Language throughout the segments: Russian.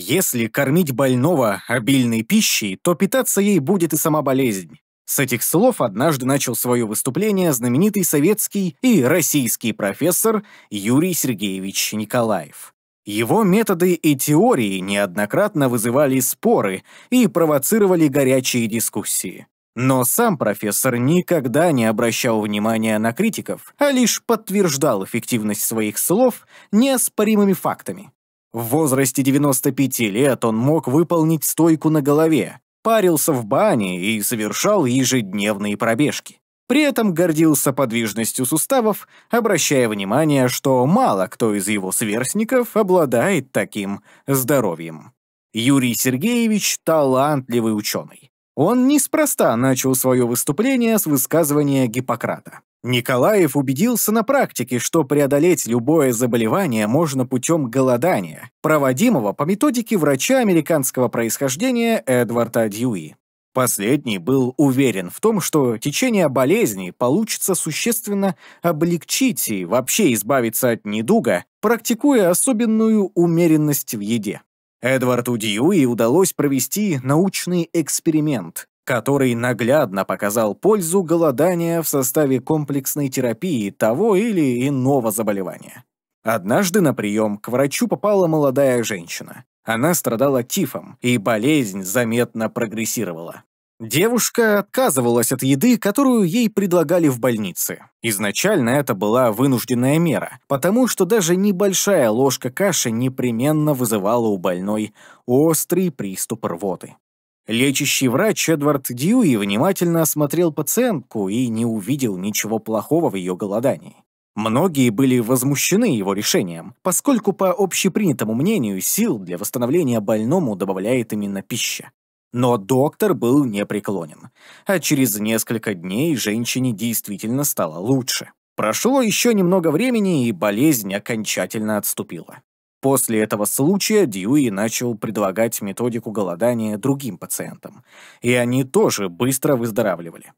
Если кормить больного обильной пищей, то питаться ей будет и сама болезнь. С этих слов однажды начал свое выступление знаменитый советский и российский профессор Юрий Сергеевич Николаев. Его методы и теории неоднократно вызывали споры и провоцировали горячие дискуссии. Но сам профессор никогда не обращал внимания на критиков, а лишь подтверждал эффективность своих слов неоспоримыми фактами. В возрасте 95 лет он мог выполнить стойку на голове, парился в бане и совершал ежедневные пробежки. При этом гордился подвижностью суставов, обращая внимание, что мало кто из его сверстников обладает таким здоровьем. Юрий Сергеевич – талантливый ученый. Он неспроста начал свое выступление с высказывания Гиппократа. Николаев убедился на практике, что преодолеть любое заболевание можно путем голодания, проводимого по методике врача американского происхождения Эдварда Дьюи. Последний был уверен в том, что течение болезни получится существенно облегчить и вообще избавиться от недуга, практикуя особенную умеренность в еде. Эдварду Дьюи удалось провести научный эксперимент, который наглядно показал пользу голодания в составе комплексной терапии того или иного заболевания. Однажды на прием к врачу попала молодая женщина. Она страдала тифом, и болезнь заметно прогрессировала. Девушка отказывалась от еды, которую ей предлагали в больнице. Изначально это была вынужденная мера, потому что даже небольшая ложка каши непременно вызывала у больной острый приступ рвоты. Лечащий врач Эдвард Дьюи внимательно осмотрел пациентку и не увидел ничего плохого в ее голодании. Многие были возмущены его решением, поскольку по общепринятому мнению сил для восстановления больному добавляет именно пища. Но доктор был непреклонен, а через несколько дней женщине действительно стало лучше. Прошло еще немного времени, и болезнь окончательно отступила. После этого случая Дьюи начал предлагать методику голодания другим пациентам, и они тоже быстро выздоравливали.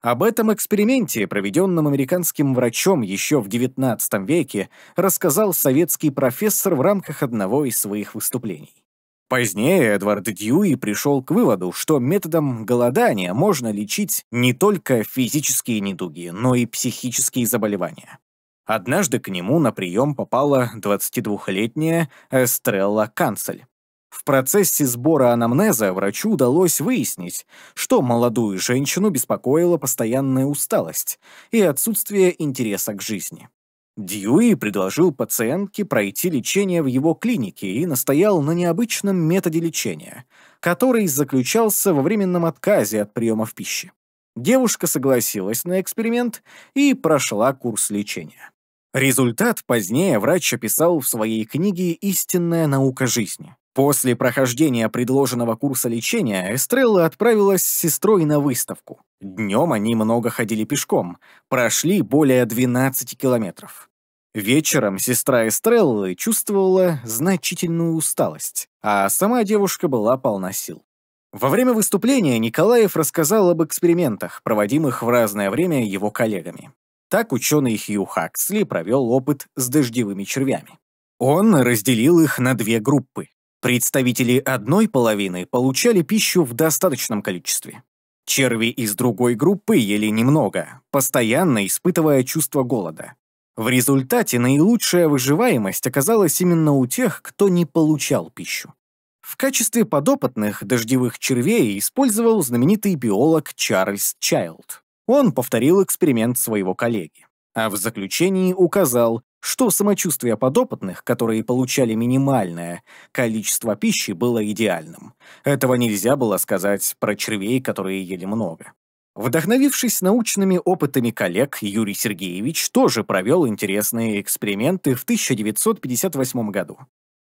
Об этом эксперименте, проведенном американским врачом еще в XIX веке, рассказал советский профессор в рамках одного из своих выступлений. Позднее Эдвард Дьюи пришел к выводу, что методом голодания можно лечить не только физические недуги, но и психические заболевания. Однажды к нему на прием попала 22-летняя Эстрелла Канцель. В процессе сбора анамнеза врачу удалось выяснить, что молодую женщину беспокоила постоянная усталость и отсутствие интереса к жизни. Дьюи предложил пациентке пройти лечение в его клинике и настоял на необычном методе лечения, который заключался во временном отказе от приемов пищи. Девушка согласилась на эксперимент и прошла курс лечения. Результат позднее врач описал в своей книге «Истинная наука жизни». После прохождения предложенного курса лечения Эстрелла отправилась с сестрой на выставку. Днем они много ходили пешком, прошли более 12 километров. Вечером сестра Эстреллы чувствовала значительную усталость, а сама девушка была полна сил. Во время выступления Николаев рассказал об экспериментах, проводимых в разное время его коллегами. Так ученый Хью Хаксли провел опыт с дождевыми червями. Он разделил их на две группы. Представители одной половины получали пищу в достаточном количестве. Черви из другой группы ели немного, постоянно испытывая чувство голода. В результате наилучшая выживаемость оказалась именно у тех, кто не получал пищу. В качестве подопытных дождевых червей использовал знаменитый биолог Чарльз Чайлд. Он повторил эксперимент своего коллеги а в заключении указал, что самочувствие подопытных, которые получали минимальное количество пищи, было идеальным. Этого нельзя было сказать про червей, которые ели много. Вдохновившись научными опытами коллег, Юрий Сергеевич тоже провел интересные эксперименты в 1958 году.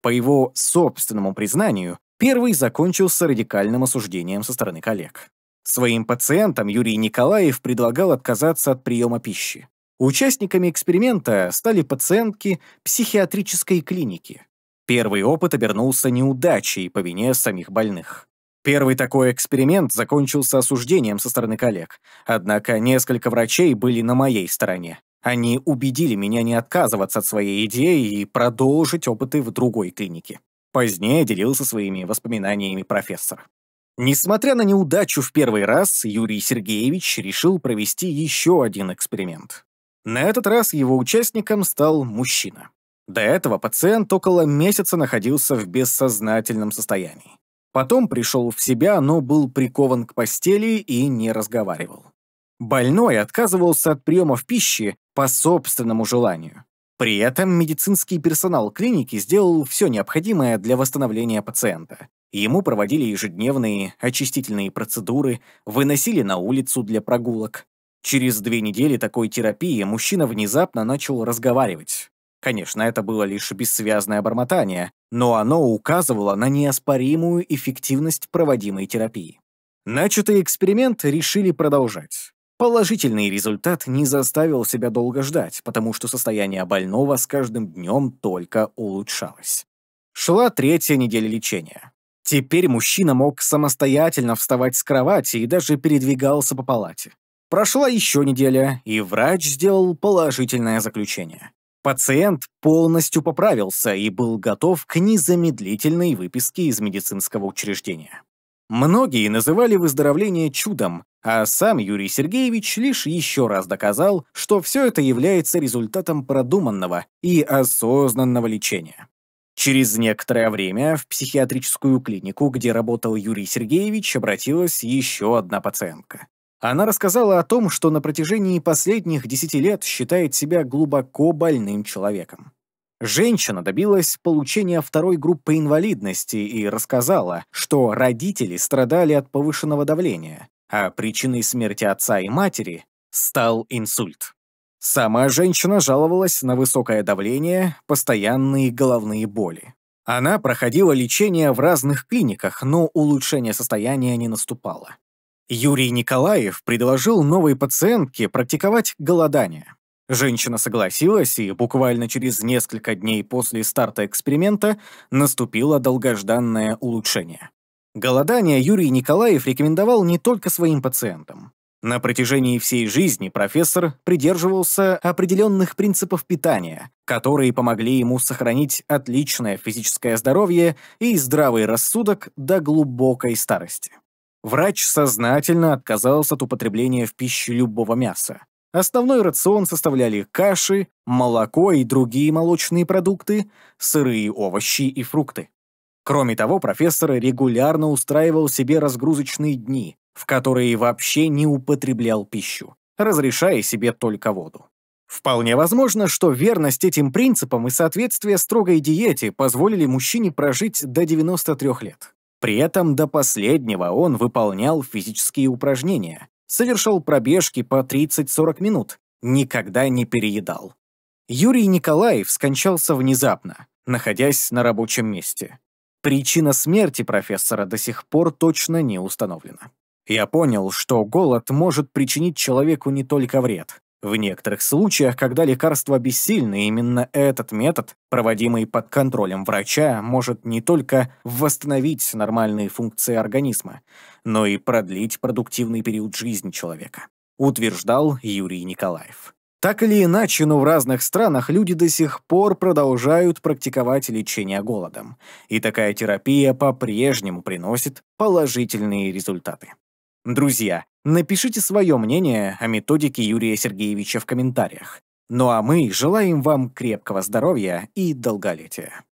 По его собственному признанию, первый закончился радикальным осуждением со стороны коллег. Своим пациентам Юрий Николаев предлагал отказаться от приема пищи. Участниками эксперимента стали пациентки психиатрической клиники. Первый опыт обернулся неудачей по вине самих больных. Первый такой эксперимент закончился осуждением со стороны коллег, однако несколько врачей были на моей стороне. Они убедили меня не отказываться от своей идеи и продолжить опыты в другой клинике. Позднее делился своими воспоминаниями профессор. Несмотря на неудачу в первый раз, Юрий Сергеевич решил провести еще один эксперимент. На этот раз его участником стал мужчина. До этого пациент около месяца находился в бессознательном состоянии. Потом пришел в себя, но был прикован к постели и не разговаривал. Больной отказывался от приемов пищи по собственному желанию. При этом медицинский персонал клиники сделал все необходимое для восстановления пациента. Ему проводили ежедневные очистительные процедуры, выносили на улицу для прогулок, Через две недели такой терапии мужчина внезапно начал разговаривать. Конечно, это было лишь бессвязное бормотание, но оно указывало на неоспоримую эффективность проводимой терапии. Начатый эксперимент решили продолжать. Положительный результат не заставил себя долго ждать, потому что состояние больного с каждым днем только улучшалось. Шла третья неделя лечения. Теперь мужчина мог самостоятельно вставать с кровати и даже передвигался по палате. Прошла еще неделя, и врач сделал положительное заключение. Пациент полностью поправился и был готов к незамедлительной выписке из медицинского учреждения. Многие называли выздоровление чудом, а сам Юрий Сергеевич лишь еще раз доказал, что все это является результатом продуманного и осознанного лечения. Через некоторое время в психиатрическую клинику, где работал Юрий Сергеевич, обратилась еще одна пациентка. Она рассказала о том, что на протяжении последних десяти лет считает себя глубоко больным человеком. Женщина добилась получения второй группы инвалидности и рассказала, что родители страдали от повышенного давления, а причиной смерти отца и матери стал инсульт. Сама женщина жаловалась на высокое давление, постоянные головные боли. Она проходила лечение в разных клиниках, но улучшение состояния не наступало. Юрий Николаев предложил новой пациентке практиковать голодание. Женщина согласилась, и буквально через несколько дней после старта эксперимента наступило долгожданное улучшение. Голодание Юрий Николаев рекомендовал не только своим пациентам. На протяжении всей жизни профессор придерживался определенных принципов питания, которые помогли ему сохранить отличное физическое здоровье и здравый рассудок до глубокой старости. Врач сознательно отказался от употребления в пищу любого мяса. Основной рацион составляли каши, молоко и другие молочные продукты, сырые овощи и фрукты. Кроме того, профессор регулярно устраивал себе разгрузочные дни, в которые вообще не употреблял пищу, разрешая себе только воду. Вполне возможно, что верность этим принципам и соответствие строгой диете позволили мужчине прожить до 93 лет. При этом до последнего он выполнял физические упражнения, совершал пробежки по 30-40 минут, никогда не переедал. Юрий Николаев скончался внезапно, находясь на рабочем месте. Причина смерти профессора до сих пор точно не установлена. Я понял, что голод может причинить человеку не только вред, в некоторых случаях, когда лекарства бессильны, именно этот метод, проводимый под контролем врача, может не только восстановить нормальные функции организма, но и продлить продуктивный период жизни человека, утверждал Юрий Николаев. Так или иначе, но в разных странах люди до сих пор продолжают практиковать лечение голодом, и такая терапия по-прежнему приносит положительные результаты. Друзья, напишите свое мнение о методике Юрия Сергеевича в комментариях. Ну а мы желаем вам крепкого здоровья и долголетия.